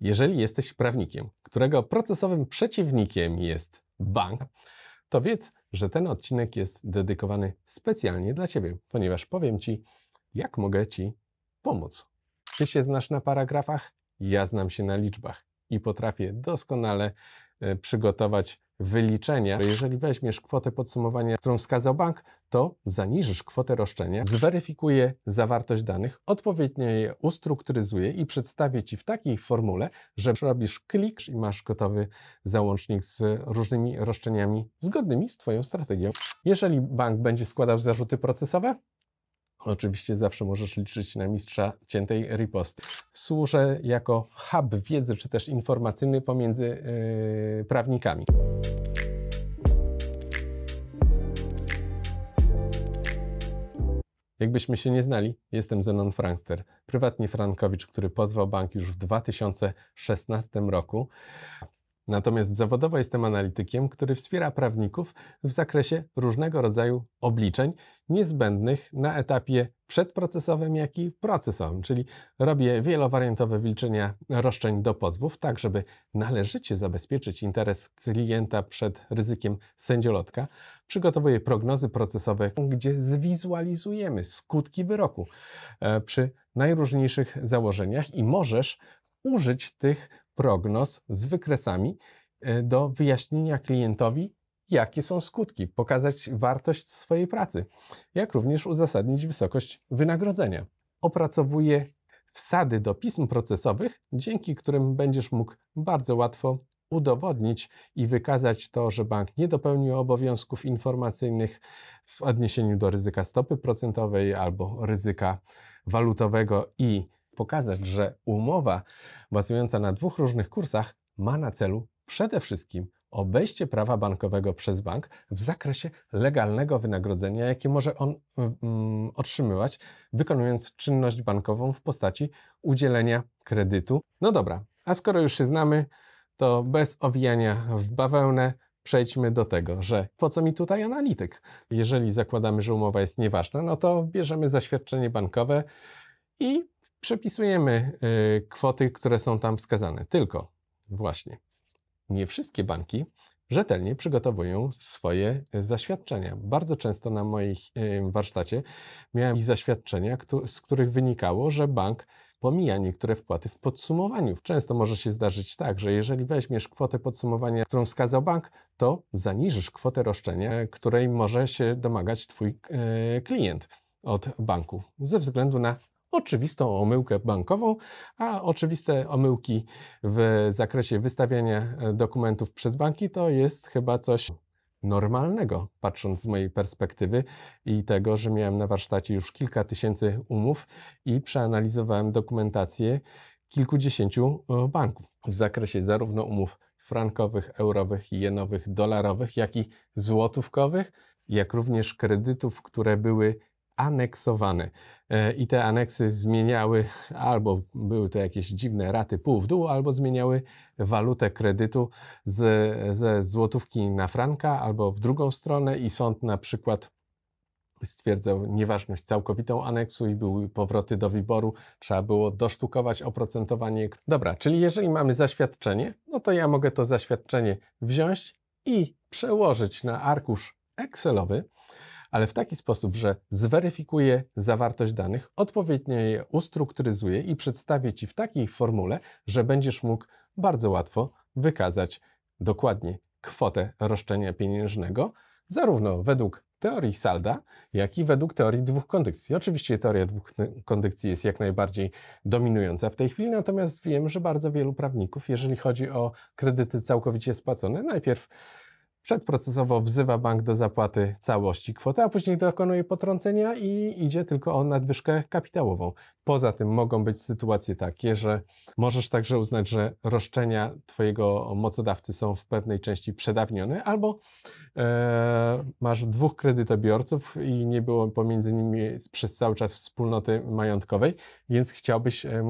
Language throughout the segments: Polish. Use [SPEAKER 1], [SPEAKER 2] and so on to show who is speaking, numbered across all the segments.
[SPEAKER 1] Jeżeli jesteś prawnikiem, którego procesowym przeciwnikiem jest bank, to wiedz, że ten odcinek jest dedykowany specjalnie dla Ciebie, ponieważ powiem Ci, jak mogę Ci pomóc. Ty się znasz na paragrafach, ja znam się na liczbach i potrafię doskonale e, przygotować wyliczenia, że jeżeli weźmiesz kwotę podsumowania, którą wskazał bank, to zaniżysz kwotę roszczenia, zweryfikuje zawartość danych, odpowiednio je ustrukturyzuje i przedstawię Ci w takiej formule, że robisz klik i masz gotowy załącznik z różnymi roszczeniami zgodnymi z Twoją strategią. Jeżeli bank będzie składał zarzuty procesowe, Oczywiście zawsze możesz liczyć na mistrza ciętej riposty. Służę jako hub wiedzy czy też informacyjny pomiędzy yy, prawnikami. Jakbyśmy się nie znali, jestem Zenon Frankster, prywatnie Frankowicz, który pozwał bank już w 2016 roku. Natomiast zawodowo jestem analitykiem, który wspiera prawników w zakresie różnego rodzaju obliczeń niezbędnych na etapie przedprocesowym, jak i procesowym, czyli robię wielowariantowe wyliczenia roszczeń do pozwów, tak żeby należycie zabezpieczyć interes klienta przed ryzykiem sędziolotka. Przygotowuję prognozy procesowe, gdzie zwizualizujemy skutki wyroku e, przy najróżniejszych założeniach i możesz użyć tych prognoz z wykresami e, do wyjaśnienia klientowi, jakie są skutki, pokazać wartość swojej pracy, jak również uzasadnić wysokość wynagrodzenia. Opracowuje wsady do pism procesowych, dzięki którym będziesz mógł bardzo łatwo udowodnić i wykazać to, że bank nie dopełnił obowiązków informacyjnych w odniesieniu do ryzyka stopy procentowej albo ryzyka walutowego i pokazać, że umowa bazująca na dwóch różnych kursach ma na celu przede wszystkim obejście prawa bankowego przez bank w zakresie legalnego wynagrodzenia, jakie może on mm, mm, otrzymywać, wykonując czynność bankową w postaci udzielenia kredytu. No dobra, a skoro już się znamy, to bez owijania w bawełnę przejdźmy do tego, że po co mi tutaj analityk? Jeżeli zakładamy, że umowa jest nieważna, no to bierzemy zaświadczenie bankowe i przepisujemy y, kwoty, które są tam wskazane. Tylko właśnie nie wszystkie banki rzetelnie przygotowują swoje y, zaświadczenia. Bardzo często na moich y, warsztacie miałem ich zaświadczenia, z których wynikało, że bank pomija niektóre wpłaty w podsumowaniu. Często może się zdarzyć tak, że jeżeli weźmiesz kwotę podsumowania, którą wskazał bank, to zaniżysz kwotę roszczenia, której może się domagać Twój klient od banku ze względu na oczywistą omyłkę bankową, a oczywiste omyłki w zakresie wystawiania e, dokumentów przez banki to jest chyba coś normalnego, patrząc z mojej perspektywy i tego, że miałem na warsztacie już kilka tysięcy umów i przeanalizowałem dokumentację kilkudziesięciu e, banków w zakresie zarówno umów frankowych, eurowych, jenowych, dolarowych, jak i złotówkowych, jak również kredytów, które były aneksowane. I te aneksy zmieniały, albo były to jakieś dziwne raty pół w dół, albo zmieniały walutę kredytu z, ze złotówki na franka, albo w drugą stronę i sąd na przykład stwierdzał nieważność całkowitą aneksu i były powroty do wyboru. Trzeba było dosztukować oprocentowanie. Dobra, czyli jeżeli mamy zaświadczenie, no to ja mogę to zaświadczenie wziąć i przełożyć na arkusz Excelowy ale w taki sposób, że zweryfikuje zawartość danych, odpowiednio je ustrukturyzuje i przedstawię Ci w takiej formule, że będziesz mógł bardzo łatwo wykazać dokładnie kwotę roszczenia pieniężnego, zarówno według teorii salda, jak i według teorii dwóch kondycji. Oczywiście teoria dwóch kondycji jest jak najbardziej dominująca w tej chwili, natomiast wiem, że bardzo wielu prawników, jeżeli chodzi o kredyty całkowicie spłacone, najpierw Przedprocesowo wzywa bank do zapłaty całości kwoty, a później dokonuje potrącenia i idzie tylko o nadwyżkę kapitałową. Poza tym mogą być sytuacje takie, że możesz także uznać, że roszczenia Twojego mocodawcy są w pewnej części przedawnione, albo e, masz dwóch kredytobiorców i nie było pomiędzy nimi przez cały czas wspólnoty majątkowej, więc chciałbyś e,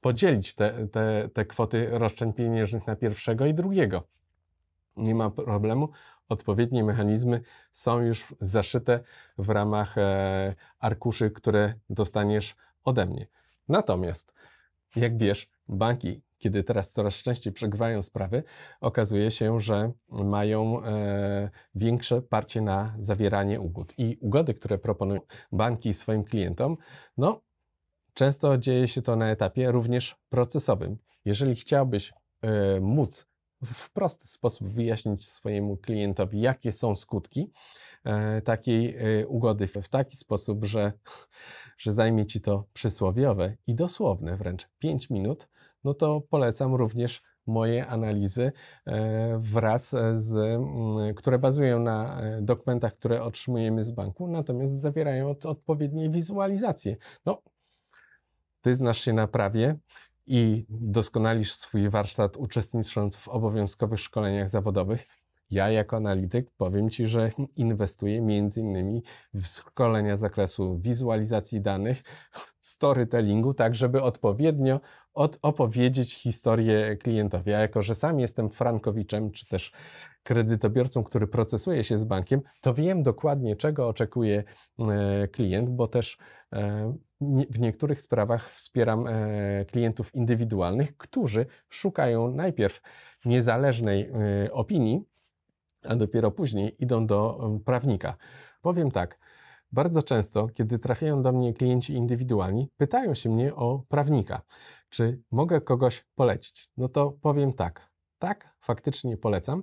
[SPEAKER 1] podzielić te, te, te kwoty roszczeń pieniężnych na pierwszego i drugiego nie ma problemu. Odpowiednie mechanizmy są już zaszyte w ramach e, arkuszy, które dostaniesz ode mnie. Natomiast, jak wiesz, banki, kiedy teraz coraz częściej przegrywają sprawy, okazuje się, że mają e, większe parcie na zawieranie ugód. I ugody, które proponują banki swoim klientom, no, często dzieje się to na etapie również procesowym. Jeżeli chciałbyś e, móc w prosty sposób wyjaśnić swojemu klientowi, jakie są skutki e, takiej e, ugody w taki sposób, że, że zajmie ci to przysłowiowe i dosłowne wręcz 5 minut, no to polecam również moje analizy e, wraz z, które bazują na dokumentach, które otrzymujemy z banku, natomiast zawierają odpowiednie wizualizacje. No, ty znasz się na prawie, i doskonalisz swój warsztat uczestnicząc w obowiązkowych szkoleniach zawodowych. Ja jako analityk powiem Ci, że inwestuję między innymi w szkolenia z zakresu wizualizacji danych, storytellingu, tak żeby odpowiednio od, opowiedzieć historię klientowi. A jako, że sam jestem frankowiczem, czy też kredytobiorcą, który procesuje się z bankiem, to wiem dokładnie, czego oczekuje e, klient, bo też e, w niektórych sprawach wspieram e, klientów indywidualnych, którzy szukają najpierw niezależnej opinii, a dopiero później idą do prawnika. Powiem tak. Bardzo często, kiedy trafiają do mnie klienci indywidualni, pytają się mnie o prawnika, czy mogę kogoś polecić. No to powiem tak. Tak, faktycznie polecam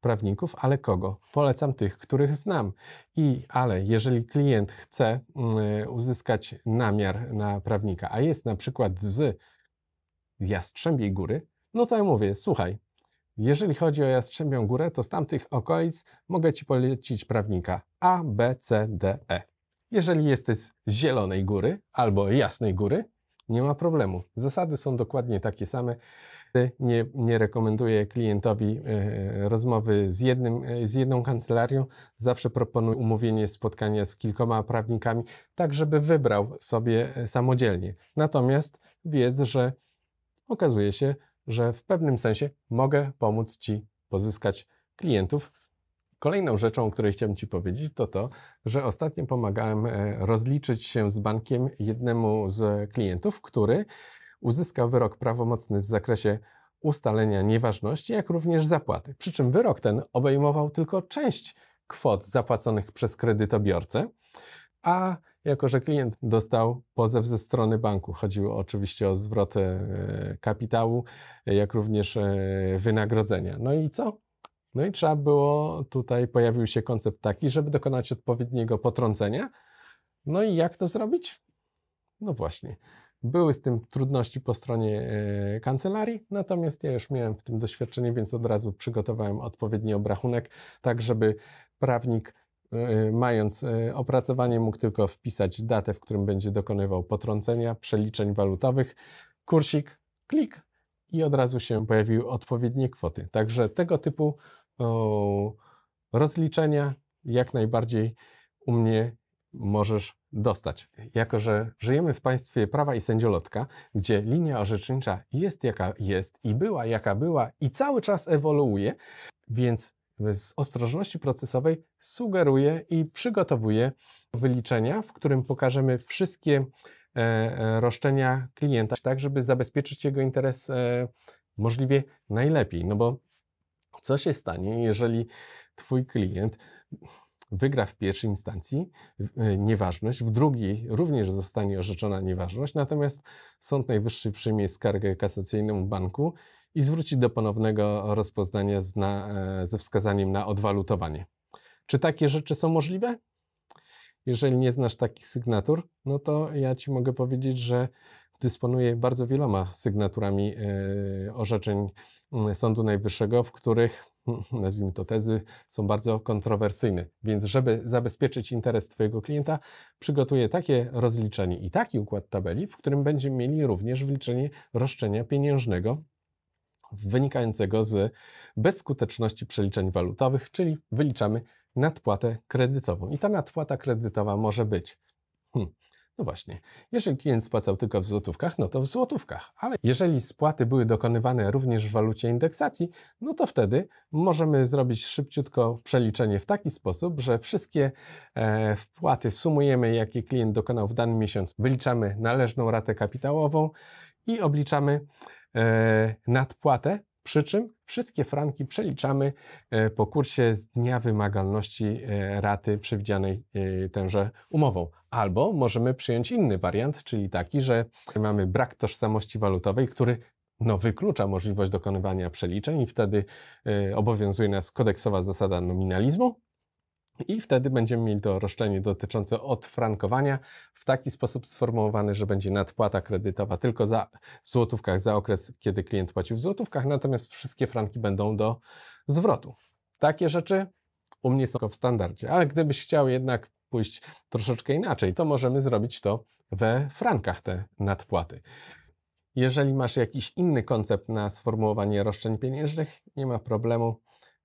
[SPEAKER 1] prawników, ale kogo? Polecam tych, których znam. I ale jeżeli klient chce mm, uzyskać namiar na prawnika, a jest na przykład z Jastrzębiej Góry, no to ja mówię, słuchaj, jeżeli chodzi o Jastrzębią Górę, to z tamtych okolic mogę Ci polecić prawnika A, B, C, D, E. Jeżeli jesteś z Zielonej Góry albo Jasnej Góry, nie ma problemu. Zasady są dokładnie takie same. Nie, nie rekomenduję klientowi e, rozmowy z, jednym, e, z jedną kancelarią. Zawsze proponuję umówienie spotkania z kilkoma prawnikami, tak żeby wybrał sobie e, samodzielnie. Natomiast wiedz, że okazuje się, że w pewnym sensie mogę pomóc Ci pozyskać klientów. Kolejną rzeczą, o której chciałem Ci powiedzieć, to to, że ostatnio pomagałem e, rozliczyć się z bankiem jednemu z klientów, który uzyskał wyrok prawomocny w zakresie ustalenia nieważności, jak również zapłaty. Przy czym wyrok ten obejmował tylko część kwot zapłaconych przez kredytobiorcę a jako że klient dostał pozew ze strony banku, chodziło oczywiście o zwrot e, kapitału, jak również e, wynagrodzenia. No i co? No i trzeba było, tutaj pojawił się koncept taki, żeby dokonać odpowiedniego potrącenia. No i jak to zrobić? No właśnie. Były z tym trudności po stronie y, kancelarii, natomiast ja już miałem w tym doświadczenie, więc od razu przygotowałem odpowiedni obrachunek, tak żeby prawnik E, mając e, opracowanie, mógł tylko wpisać datę, w którym będzie dokonywał potrącenia, przeliczeń walutowych, kursik, klik i od razu się pojawiły odpowiednie kwoty. Także tego typu o, rozliczenia jak najbardziej u mnie możesz dostać. Jako, że żyjemy w państwie prawa i sędziolotka, gdzie linia orzecznicza jest jaka jest i była jaka była i cały czas ewoluuje, więc z ostrożności procesowej sugeruje i przygotowuje wyliczenia, w którym pokażemy wszystkie e, e, roszczenia klienta, tak żeby zabezpieczyć jego interes e, możliwie najlepiej. No bo co się stanie, jeżeli Twój klient wygra w pierwszej instancji nieważność, w drugiej również zostanie orzeczona nieważność, natomiast Sąd Najwyższy przyjmie skargę kasacyjną banku i zwrócić do ponownego rozpoznania na, e, ze wskazaniem na odwalutowanie. Czy takie rzeczy są możliwe? Jeżeli nie znasz takich sygnatur, no to ja Ci mogę powiedzieć, że dysponuję bardzo wieloma sygnaturami e, orzeczeń mm, Sądu Najwyższego, w których, nazwijmy to tezy, są bardzo kontrowersyjne. Więc, żeby zabezpieczyć interes Twojego klienta, przygotuję takie rozliczenie i taki układ tabeli, w którym będziemy mieli również wliczenie roszczenia pieniężnego wynikającego z bezskuteczności przeliczeń walutowych, czyli wyliczamy nadpłatę kredytową. I ta nadpłata kredytowa może być. Hmm, no właśnie, jeżeli klient spłacał tylko w złotówkach, no to w złotówkach, ale jeżeli spłaty były dokonywane również w walucie indeksacji, no to wtedy możemy zrobić szybciutko przeliczenie w taki sposób, że wszystkie e, wpłaty sumujemy, jakie klient dokonał w danym miesiącu, wyliczamy należną ratę kapitałową i obliczamy E, nadpłatę, przy czym wszystkie franki przeliczamy e, po kursie z dnia wymagalności e, raty przewidzianej tęże umową. Albo możemy przyjąć inny wariant, czyli taki, że mamy brak tożsamości walutowej, który no, wyklucza możliwość dokonywania przeliczeń i wtedy y, obowiązuje nas kodeksowa zasada nominalizmu, i wtedy będziemy mieli to roszczenie dotyczące odfrankowania w taki sposób sformułowany, że będzie nadpłata kredytowa tylko za, w złotówkach za okres, kiedy klient płacił w złotówkach, natomiast wszystkie franki będą do zwrotu. Takie rzeczy u mnie są w standardzie, ale gdybyś chciał jednak pójść troszeczkę inaczej, to możemy zrobić to we frankach te nadpłaty. Jeżeli masz jakiś inny koncept na sformułowanie roszczeń pieniężnych, nie ma problemu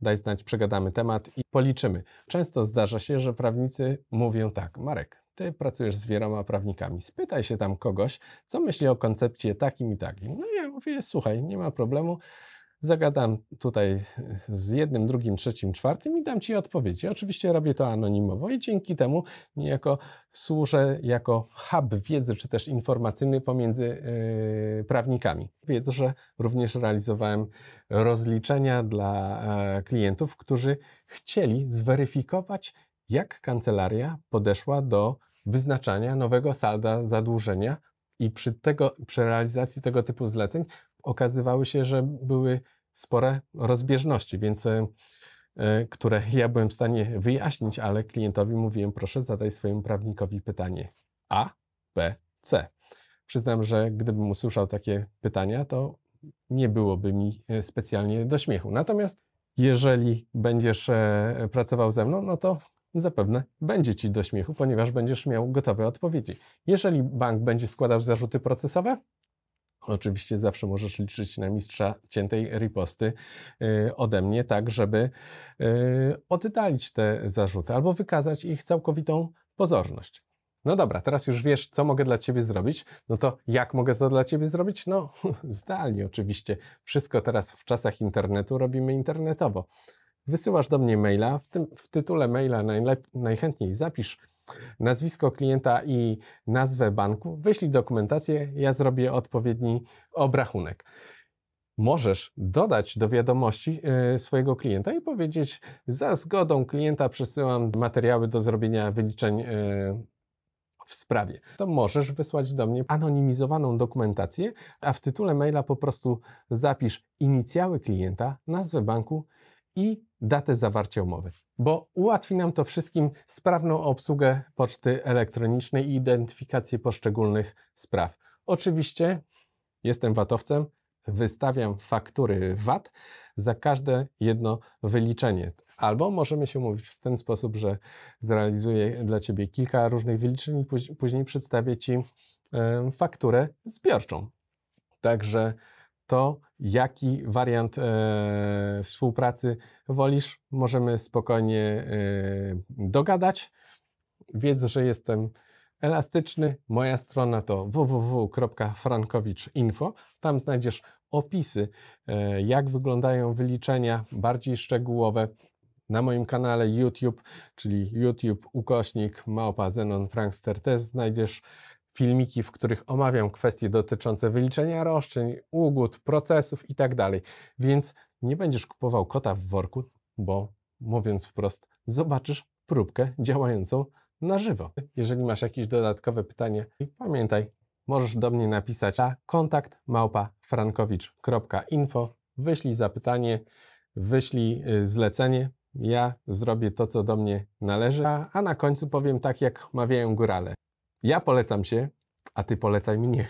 [SPEAKER 1] daj znać, przegadamy temat i policzymy. Często zdarza się, że prawnicy mówią tak, Marek, ty pracujesz z wieloma prawnikami, spytaj się tam kogoś, co myśli o koncepcie takim i takim. No ja mówię, słuchaj, nie ma problemu, Zagadam tutaj z jednym, drugim, trzecim, czwartym i dam Ci odpowiedzi. Oczywiście robię to anonimowo i dzięki temu niejako służę jako hub wiedzy, czy też informacyjny pomiędzy yy, prawnikami. Wiedzę, że również realizowałem rozliczenia dla yy, klientów, którzy chcieli zweryfikować, jak kancelaria podeszła do wyznaczania nowego salda zadłużenia i przy, tego, przy realizacji tego typu zleceń okazywały się, że były spore rozbieżności, więc e, które ja byłem w stanie wyjaśnić, ale klientowi mówiłem, proszę zadaj swojemu prawnikowi pytanie A, B, C. Przyznam, że gdybym usłyszał takie pytania, to nie byłoby mi e, specjalnie do śmiechu. Natomiast jeżeli będziesz e, pracował ze mną, no to zapewne będzie ci do śmiechu, ponieważ będziesz miał gotowe odpowiedzi. Jeżeli bank będzie składał zarzuty procesowe, Oczywiście zawsze możesz liczyć na mistrza ciętej riposty y, ode mnie, tak żeby y, oddalić te zarzuty albo wykazać ich całkowitą pozorność. No dobra, teraz już wiesz, co mogę dla Ciebie zrobić. No to jak mogę to dla Ciebie zrobić? No, zdalnie oczywiście. Wszystko teraz w czasach internetu robimy internetowo. Wysyłasz do mnie maila, w, tym, w tytule maila najlep- najchętniej zapisz nazwisko klienta i nazwę banku, wyślij dokumentację, ja zrobię odpowiedni obrachunek. Możesz dodać do wiadomości e, swojego klienta i powiedzieć: Za zgodą klienta przesyłam materiały do zrobienia wyliczeń e, w sprawie. To możesz wysłać do mnie anonimizowaną dokumentację, a w tytule maila po prostu zapisz inicjały klienta, nazwę banku i datę zawarcia umowy, bo ułatwi nam to wszystkim sprawną obsługę poczty elektronicznej i identyfikację poszczególnych spraw. Oczywiście jestem VAT-owcem, wystawiam faktury VAT za każde jedno wyliczenie. Albo możemy się mówić w ten sposób, że zrealizuję dla Ciebie kilka różnych wyliczeń i później przedstawię Ci e, fakturę zbiorczą. Także to, jaki wariant e, współpracy wolisz, możemy spokojnie e, dogadać. Wiedz, że jestem elastyczny. Moja strona to www.frankowicz.info. Tam znajdziesz opisy, e, jak wyglądają wyliczenia bardziej szczegółowe. Na moim kanale YouTube, czyli YouTube ukośnik małpa Zenon Frankster też znajdziesz filmiki, w których omawiam kwestie dotyczące wyliczenia roszczeń, ugód, procesów itd. Tak Więc nie będziesz kupował kota w worku, bo mówiąc wprost, zobaczysz próbkę działającą na żywo. Jeżeli masz jakieś dodatkowe pytanie, pamiętaj, możesz do mnie napisać na kontakt małpafrankowicz.info. Wyślij zapytanie, wyślij y, zlecenie. Ja zrobię to, co do mnie należy, a, a na końcu powiem tak, jak mawiają górale. Ja polecam się, a ty polecaj mnie.